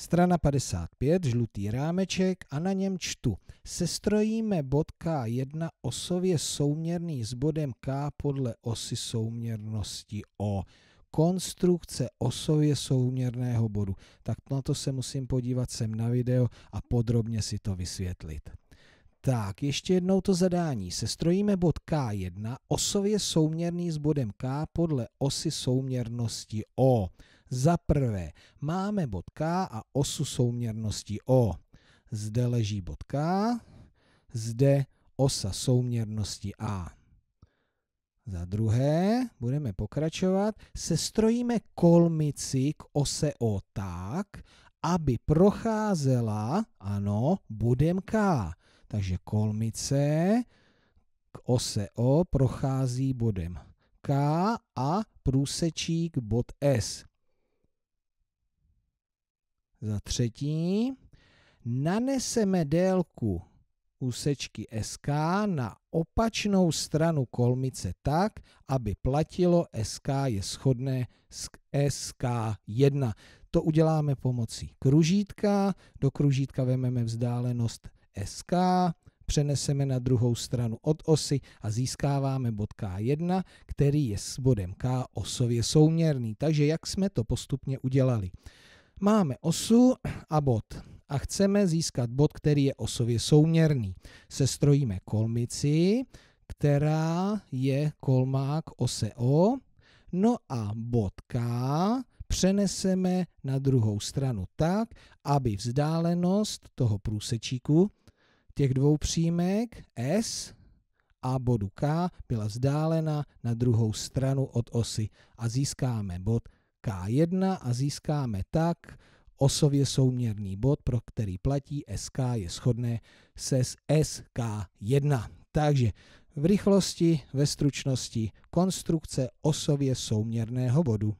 Strana 55, žlutý rámeček a na něm čtu. Sestrojíme bod K1 osově souměrný s bodem K podle osy souměrnosti O. Konstrukce osově souměrného bodu. Tak na to se musím podívat sem na video a podrobně si to vysvětlit. Tak, ještě jednou to zadání. Sestrojíme bod K1 osově souměrný s bodem K podle osy souměrnosti O. Za prvé, máme bod K a osu souměrnosti O. Zde leží bod K, zde osa souměrnosti A. Za druhé, budeme pokračovat, sestrojíme kolmici k ose O tak, aby procházela, ano, bodem K. Takže kolmice k ose O prochází bodem K a průsečík bod S. Za třetí, naneseme délku úsečky SK na opačnou stranu kolmice tak, aby platilo SK je shodné s SK1. To uděláme pomocí kružítka. Do kružítka vezmeme vzdálenost SK, přeneseme na druhou stranu od osy a získáváme bod K1, který je s bodem K osově souměrný. Takže jak jsme to postupně udělali? Máme osu a bod a chceme získat bod, který je osově souměrný. Sestrojíme kolmici, která je kolmák ose O, no a bod K přeneseme na druhou stranu tak, aby vzdálenost toho průsečíku těch dvou přímek S a bodu K byla vzdálena na druhou stranu od osy a získáme bod k1 a získáme tak osově souměrný bod, pro který platí SK je shodné se s SK1. Takže v rychlosti, ve stručnosti konstrukce osově souměrného bodu.